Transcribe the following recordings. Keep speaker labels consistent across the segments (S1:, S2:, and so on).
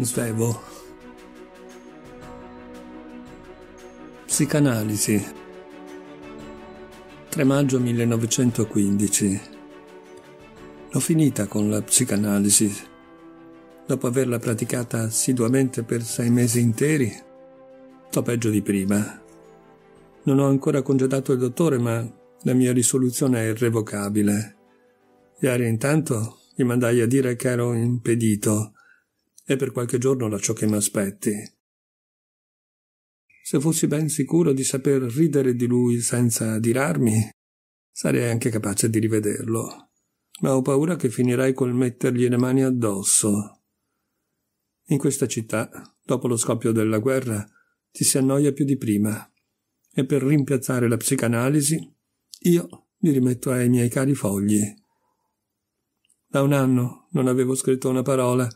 S1: Svevo. Psicanalisi. 3 maggio 1915. L'ho finita con la psicanalisi. Dopo averla praticata assiduamente per sei mesi interi, sto peggio di prima. Non ho ancora congedato il dottore, ma la mia risoluzione è irrevocabile. Ieri intanto gli mandai a dire che ero impedito e per qualche giorno lascio che mi aspetti. Se fossi ben sicuro di saper ridere di lui senza adirarmi, sarei anche capace di rivederlo, ma ho paura che finirei col mettergli le mani addosso. In questa città, dopo lo scoppio della guerra, ti si annoia più di prima, e per rimpiazzare la psicanalisi, io mi rimetto ai miei cari fogli. Da un anno non avevo scritto una parola,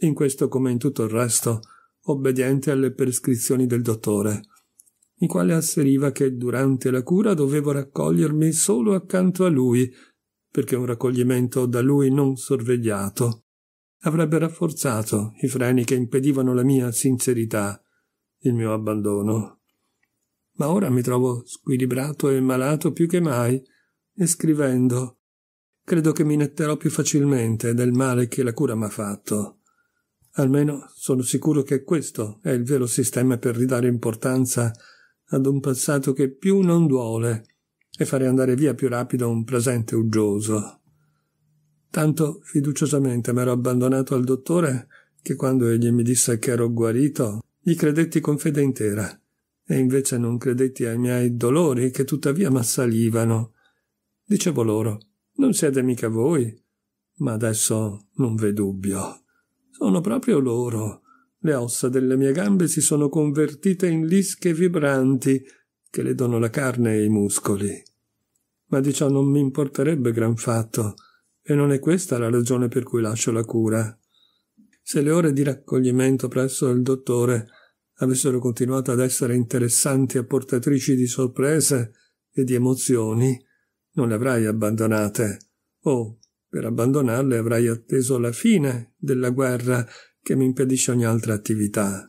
S1: in questo come in tutto il resto, obbediente alle prescrizioni del dottore, il quale asseriva che durante la cura dovevo raccogliermi solo accanto a lui, perché un raccoglimento da lui non sorvegliato avrebbe rafforzato i freni che impedivano la mia sincerità, il mio abbandono. Ma ora mi trovo squilibrato e malato più che mai, e scrivendo credo che mi netterò più facilmente del male che la cura m'ha fatto. Almeno sono sicuro che questo è il vero sistema per ridare importanza ad un passato che più non duole e fare andare via più rapido un presente uggioso. Tanto fiduciosamente m'ero abbandonato al dottore che quando egli mi disse che ero guarito, gli credetti con fede intera, e invece non credetti ai miei dolori che tuttavia m'assalivano. Dicevo loro, non siete mica voi, ma adesso non v'è dubbio. Sono proprio loro. Le ossa delle mie gambe si sono convertite in lische vibranti che le dono la carne e i muscoli. Ma di ciò non mi importerebbe gran fatto, e non è questa la ragione per cui lascio la cura. Se le ore di raccoglimento presso il dottore avessero continuato ad essere interessanti e portatrici di sorprese e di emozioni, non le avrei abbandonate. Oh, per abbandonarle avrai atteso la fine della guerra che mi impedisce ogni altra attività.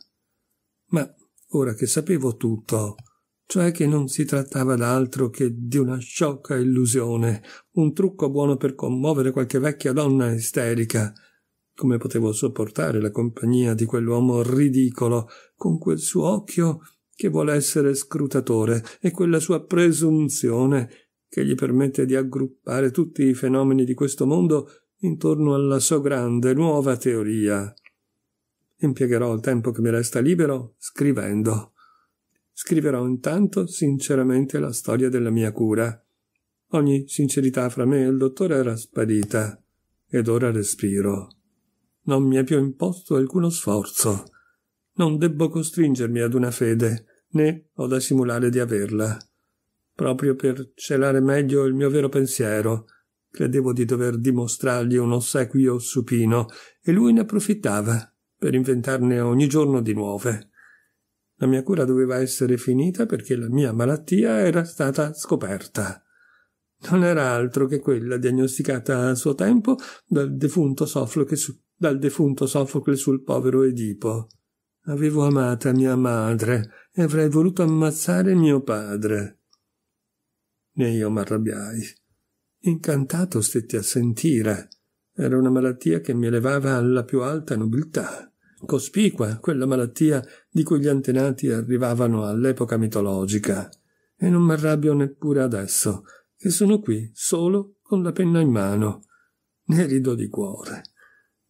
S1: Ma ora che sapevo tutto, cioè che non si trattava d'altro che di una sciocca illusione, un trucco buono per commuovere qualche vecchia donna isterica, come potevo sopportare la compagnia di quell'uomo ridicolo, con quel suo occhio che vuole essere scrutatore e quella sua presunzione che gli permette di aggruppare tutti i fenomeni di questo mondo intorno alla sua grande nuova teoria. Impiegherò il tempo che mi resta libero scrivendo. Scriverò intanto sinceramente la storia della mia cura. Ogni sincerità fra me e il dottore era sparita, ed ora respiro. Non mi è più imposto alcuno sforzo. Non debbo costringermi ad una fede, né ho da simulare di averla proprio per celare meglio il mio vero pensiero. Credevo di dover dimostrargli un ossequio supino, e lui ne approfittava per inventarne ogni giorno di nuove. La mia cura doveva essere finita perché la mia malattia era stata scoperta. Non era altro che quella diagnosticata a suo tempo dal defunto Sofocle, su, Sofocle sul povero Edipo. Avevo amata mia madre e avrei voluto ammazzare mio padre né io m'arrabbiai. Incantato stetti a sentire. Era una malattia che mi elevava alla più alta nobiltà. Cospicua, quella malattia di cui gli antenati arrivavano all'epoca mitologica. E non m'arrabbio neppure adesso, che sono qui solo con la penna in mano. Ne rido di cuore.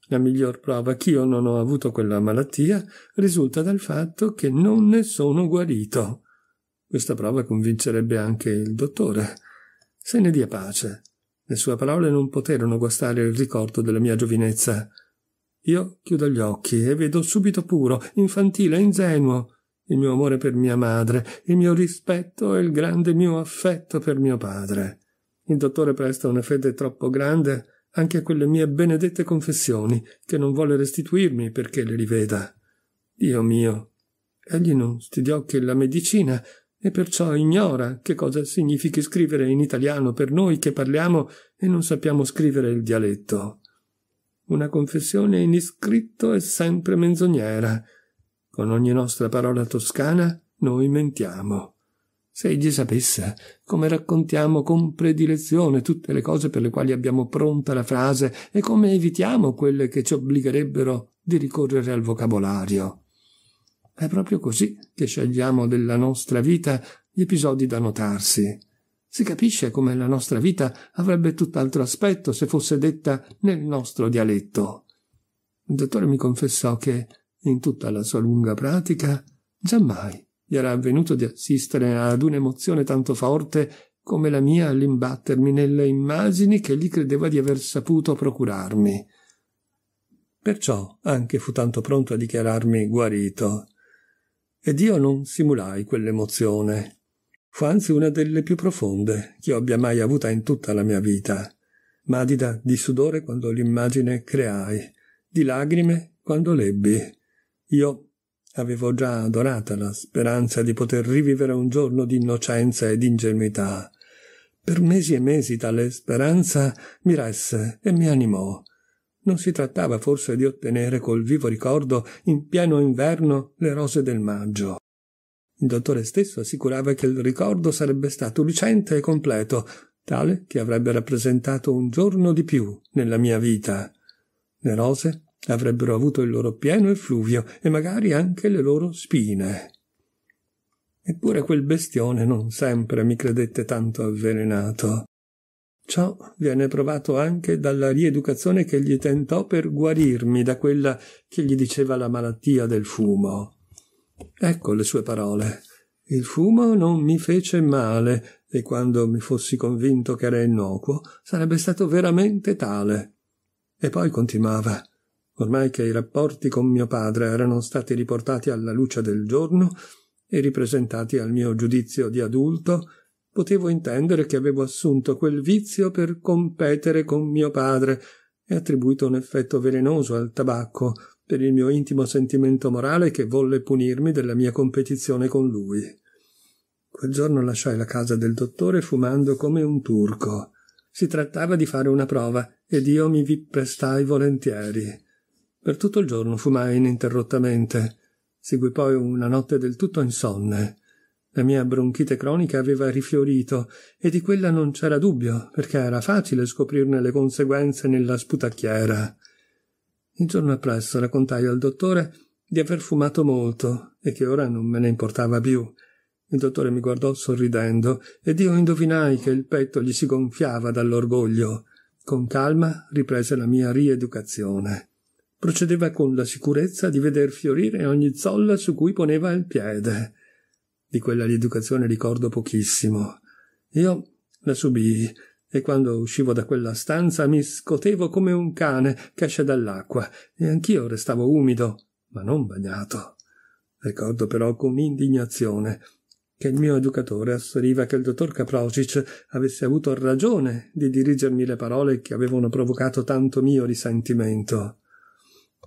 S1: La miglior prova che io non ho avuto quella malattia risulta dal fatto che non ne sono guarito. Questa prova convincerebbe anche il dottore. Se ne dia pace. Le sue parole non poterono guastare il ricordo della mia giovinezza. Io chiudo gli occhi e vedo subito puro, infantile, ingenuo, il mio amore per mia madre, il mio rispetto e il grande mio affetto per mio padre. Il dottore presta una fede troppo grande anche a quelle mie benedette confessioni, che non vuole restituirmi perché le riveda. Dio mio, egli non studiò che la medicina, e perciò ignora che cosa significhi scrivere in italiano per noi che parliamo e non sappiamo scrivere il dialetto. Una confessione in iscritto è sempre menzognera. Con ogni nostra parola toscana noi mentiamo. Se egli sapesse come raccontiamo con predilezione tutte le cose per le quali abbiamo pronta la frase e come evitiamo quelle che ci obbligherebbero di ricorrere al vocabolario. È proprio così che scegliamo della nostra vita gli episodi da notarsi. Si capisce come la nostra vita avrebbe tutt'altro aspetto se fosse detta nel nostro dialetto. Il dottore mi confessò che, in tutta la sua lunga pratica, giammai gli era avvenuto di assistere ad un'emozione tanto forte come la mia all'imbattermi nelle immagini che egli credeva di aver saputo procurarmi. Perciò anche fu tanto pronto a dichiararmi guarito ed io non simulai quell'emozione. Fu anzi una delle più profonde che io abbia mai avuta in tutta la mia vita, madida di sudore quando l'immagine creai, di lagrime quando l'ebbi. Io avevo già adorata la speranza di poter rivivere un giorno di innocenza e di ingenuità. Per mesi e mesi tale speranza mi resse e mi animò, non si trattava forse di ottenere col vivo ricordo in pieno inverno le rose del maggio. Il dottore stesso assicurava che il ricordo sarebbe stato lucente e completo, tale che avrebbe rappresentato un giorno di più nella mia vita. Le rose avrebbero avuto il loro pieno effluvio e magari anche le loro spine. Eppure quel bestione non sempre mi credette tanto avvelenato. Ciò viene provato anche dalla rieducazione che gli tentò per guarirmi da quella che gli diceva la malattia del fumo. Ecco le sue parole. Il fumo non mi fece male, e quando mi fossi convinto che era innocuo, sarebbe stato veramente tale. E poi continuava. Ormai che i rapporti con mio padre erano stati riportati alla luce del giorno e ripresentati al mio giudizio di adulto, potevo intendere che avevo assunto quel vizio per competere con mio padre e attribuito un effetto velenoso al tabacco per il mio intimo sentimento morale che volle punirmi della mia competizione con lui. Quel giorno lasciai la casa del dottore fumando come un turco. Si trattava di fare una prova ed io mi vi prestai volentieri. Per tutto il giorno fumai ininterrottamente. Seguì poi una notte del tutto insonne. La mia bronchite cronica aveva rifiorito, e di quella non c'era dubbio, perché era facile scoprirne le conseguenze nella sputacchiera. Il giorno appresso raccontai al dottore di aver fumato molto e che ora non me ne importava più. Il dottore mi guardò sorridendo ed io indovinai che il petto gli si gonfiava dall'orgoglio. Con calma riprese la mia rieducazione. Procedeva con la sicurezza di veder fiorire ogni zolla su cui poneva il piede. Di quella rieducazione ricordo pochissimo. Io la subii e quando uscivo da quella stanza mi scotevo come un cane che esce dall'acqua e anch'io restavo umido, ma non bagnato. Ricordo però con indignazione che il mio educatore asseriva che il dottor Caprocic avesse avuto ragione di dirigermi le parole che avevano provocato tanto mio risentimento.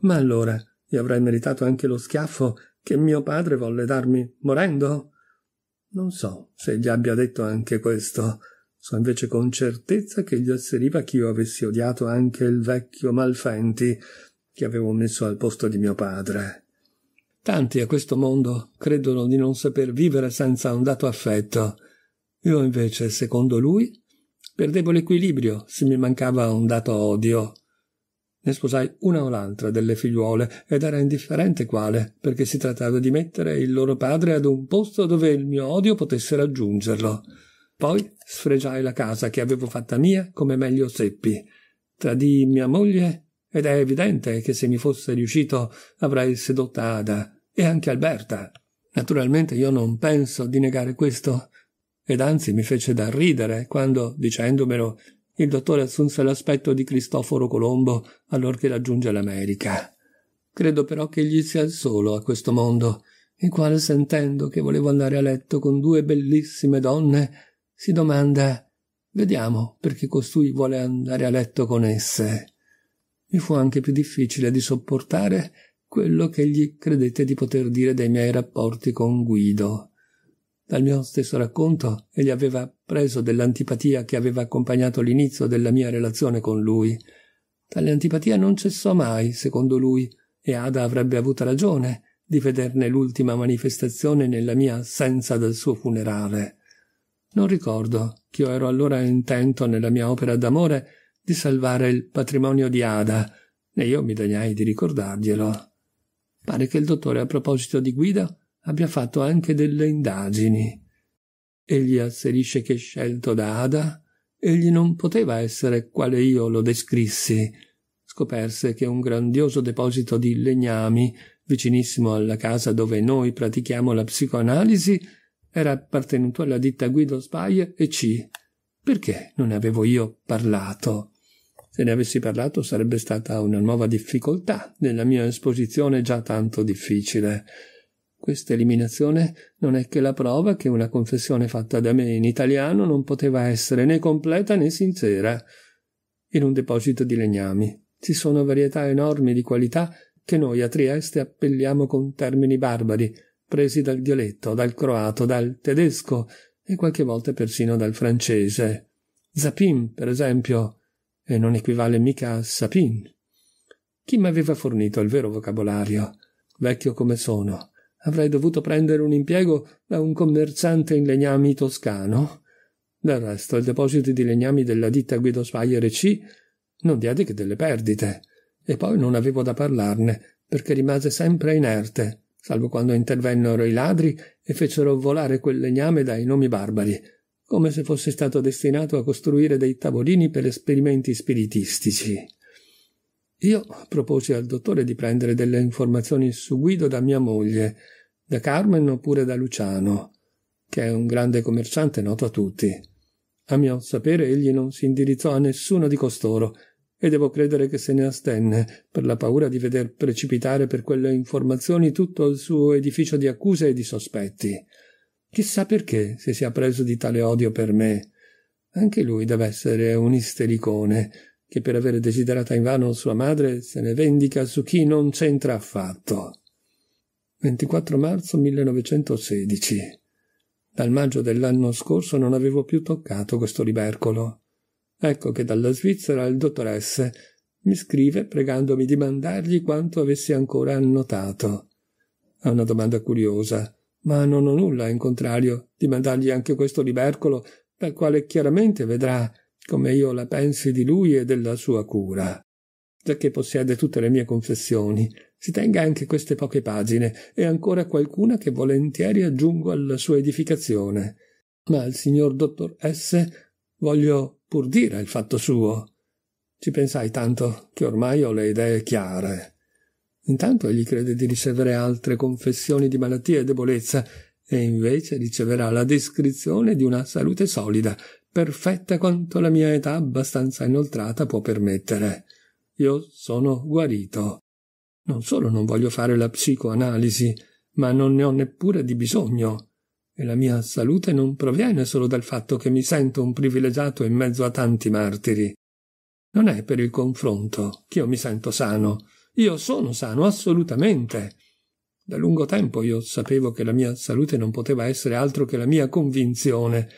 S1: Ma allora io avrei meritato anche lo schiaffo che mio padre volle darmi morendo? Non so se gli abbia detto anche questo. So invece con certezza che gli asseriva che io avessi odiato anche il vecchio Malfenti che avevo messo al posto di mio padre. Tanti a questo mondo credono di non saper vivere senza un dato affetto. Io invece, secondo lui, perdevo l'equilibrio se mi mancava un dato odio. Ne sposai una o l'altra delle figliuole ed era indifferente quale, perché si trattava di mettere il loro padre ad un posto dove il mio odio potesse raggiungerlo. Poi sfregiai la casa che avevo fatta mia come meglio seppi. Tradii mia moglie ed è evidente che se mi fosse riuscito avrei sedotta Ada e anche Alberta. Naturalmente io non penso di negare questo, ed anzi mi fece da ridere quando, dicendomelo, il dottore assunse l'aspetto di Cristoforo Colombo allorché raggiunge l'America. Credo però che egli sia il solo a questo mondo, il quale sentendo che volevo andare a letto con due bellissime donne, si domanda Vediamo perché costui vuole andare a letto con esse. Mi fu anche più difficile di sopportare quello che egli credette di poter dire dei miei rapporti con Guido. Dal mio stesso racconto, egli aveva preso dell'antipatia che aveva accompagnato l'inizio della mia relazione con lui. Tale antipatia non cessò mai, secondo lui, e Ada avrebbe avuto ragione di vederne l'ultima manifestazione nella mia assenza dal suo funerale. Non ricordo che io ero allora intento nella mia opera d'amore di salvare il patrimonio di Ada, né io mi degnai di ricordarglielo. Pare che il dottore a proposito di Guida abbia fatto anche delle indagini. Egli asserisce che scelto da Ada, egli non poteva essere quale io lo descrissi. Scoperse che un grandioso deposito di legnami, vicinissimo alla casa dove noi pratichiamo la psicoanalisi, era appartenuto alla ditta Guido Spaglia e C. Perché non ne avevo io parlato? Se ne avessi parlato sarebbe stata una nuova difficoltà nella mia esposizione già tanto difficile. Questa eliminazione non è che la prova che una confessione fatta da me in italiano non poteva essere né completa né sincera. In un deposito di legnami ci sono varietà enormi di qualità che noi a Trieste appelliamo con termini barbari, presi dal dialetto, dal croato, dal tedesco e qualche volta persino dal francese. Zapin, per esempio, e non equivale mica a sapin. Chi mi aveva fornito il vero vocabolario, vecchio come sono, avrei dovuto prendere un impiego da un commerciante in legnami toscano. Del resto, il deposito di legnami della ditta Guido Spaier C non diede che delle perdite, e poi non avevo da parlarne, perché rimase sempre inerte, salvo quando intervennero i ladri e fecero volare quel legname dai nomi barbari, come se fosse stato destinato a costruire dei tavolini per esperimenti spiritistici. Io proposi al dottore di prendere delle informazioni su Guido da mia moglie, da Carmen oppure da Luciano, che è un grande commerciante noto a tutti. A mio sapere egli non si indirizzò a nessuno di costoro, e devo credere che se ne astenne per la paura di veder precipitare per quelle informazioni tutto il suo edificio di accuse e di sospetti. Chissà perché se si è preso di tale odio per me. Anche lui deve essere un istericone, che per aver desiderata invano sua madre se ne vendica su chi non c'entra affatto. 24 marzo 1916. Dal maggio dell'anno scorso non avevo più toccato questo libercolo. Ecco che dalla Svizzera il dottoresse mi scrive pregandomi di mandargli quanto avessi ancora annotato. È una domanda curiosa, ma non ho nulla in contrario di mandargli anche questo libercolo, dal quale chiaramente vedrà come io la pensi di lui e della sua cura. già che possiede tutte le mie confessioni, si tenga anche queste poche pagine e ancora qualcuna che volentieri aggiungo alla sua edificazione. Ma al signor dottor S voglio pur dire il fatto suo. Ci pensai tanto che ormai ho le idee chiare. Intanto egli crede di ricevere altre confessioni di malattia e debolezza, e invece riceverà la descrizione di una salute solida perfetta quanto la mia età abbastanza inoltrata può permettere. Io sono guarito. Non solo non voglio fare la psicoanalisi, ma non ne ho neppure di bisogno. E la mia salute non proviene solo dal fatto che mi sento un privilegiato in mezzo a tanti martiri. Non è per il confronto che io mi sento sano. Io sono sano, assolutamente. Da lungo tempo io sapevo che la mia salute non poteva essere altro che la mia convinzione,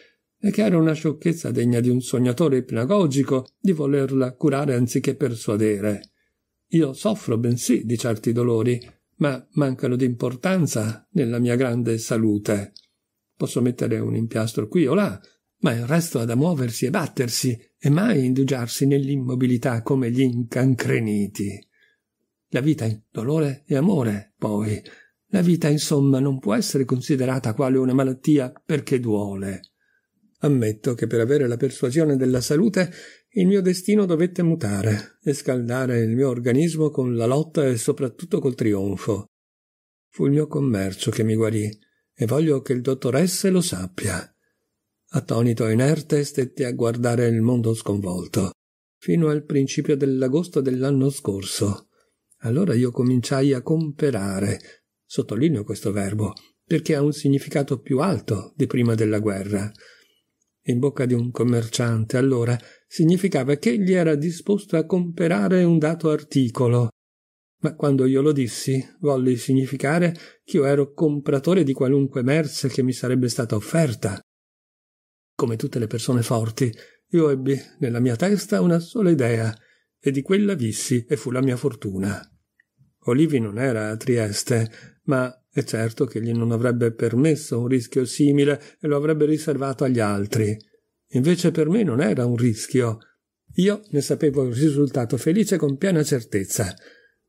S1: e che era una sciocchezza degna di un sognatore ipnagogico di volerla curare anziché persuadere. Io soffro bensì di certi dolori, ma mancano di importanza nella mia grande salute. Posso mettere un impiastro qui o là, ma il resto ha da muoversi e battersi e mai indugiarsi nell'immobilità come gli incancreniti. La vita è dolore e amore, poi. La vita, insomma, non può essere considerata quale una malattia perché duole. Ammetto che per avere la persuasione della salute il mio destino dovette mutare e scaldare il mio organismo con la lotta e soprattutto col trionfo. Fu il mio commercio che mi guarì e voglio che il dottoresse lo sappia. Attonito e inerte stetti a guardare il mondo sconvolto, fino al principio dell'agosto dell'anno scorso. Allora io cominciai a comperare, sottolineo questo verbo, perché ha un significato più alto di prima della guerra in bocca di un commerciante allora significava che egli era disposto a comperare un dato articolo. Ma quando io lo dissi, volli significare che io ero compratore di qualunque merce che mi sarebbe stata offerta. Come tutte le persone forti, io ebbi nella mia testa una sola idea, e di quella vissi e fu la mia fortuna. Olivi non era a Trieste, ma è certo che gli non avrebbe permesso un rischio simile e lo avrebbe riservato agli altri. Invece per me non era un rischio. Io ne sapevo il risultato felice con piena certezza.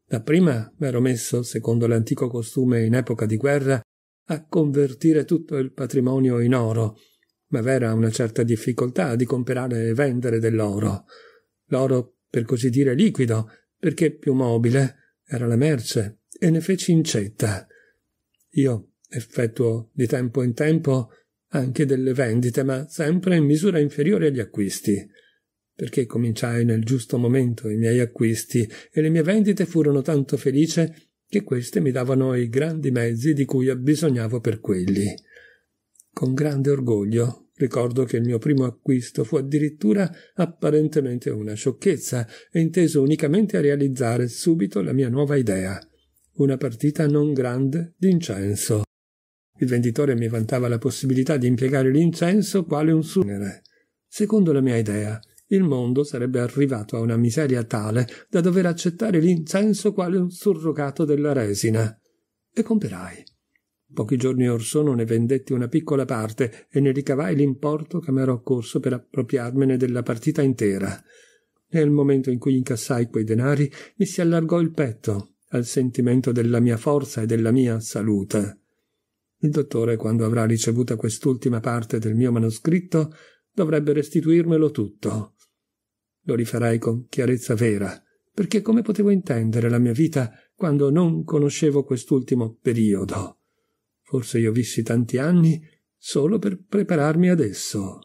S1: Dapprima m'ero messo, secondo l'antico costume in epoca di guerra, a convertire tutto il patrimonio in oro, ma v'era una certa difficoltà di comprare e vendere dell'oro. L'oro, per così dire, liquido, perché più mobile, era la merce, e ne feci incetta. Io effettuo di tempo in tempo anche delle vendite, ma sempre in misura inferiore agli acquisti, perché cominciai nel giusto momento i miei acquisti e le mie vendite furono tanto felice che queste mi davano i grandi mezzi di cui abbisognavo per quelli. Con grande orgoglio ricordo che il mio primo acquisto fu addirittura apparentemente una sciocchezza e inteso unicamente a realizzare subito la mia nuova idea una partita non grande d'incenso. Il venditore mi vantava la possibilità di impiegare l'incenso quale un sunere. Secondo la mia idea, il mondo sarebbe arrivato a una miseria tale da dover accettare l'incenso quale un surrogato della resina. E comperai. Pochi giorni or sono ne vendetti una piccola parte e ne ricavai l'importo che m'ero occorso per appropriarmene della partita intera. Nel momento in cui incassai quei denari mi si allargò il petto al sentimento della mia forza e della mia salute. Il dottore, quando avrà ricevuta quest'ultima parte del mio manoscritto, dovrebbe restituirmelo tutto. Lo rifarai con chiarezza vera, perché come potevo intendere la mia vita quando non conoscevo quest'ultimo periodo? Forse io vissi tanti anni solo per prepararmi ad esso.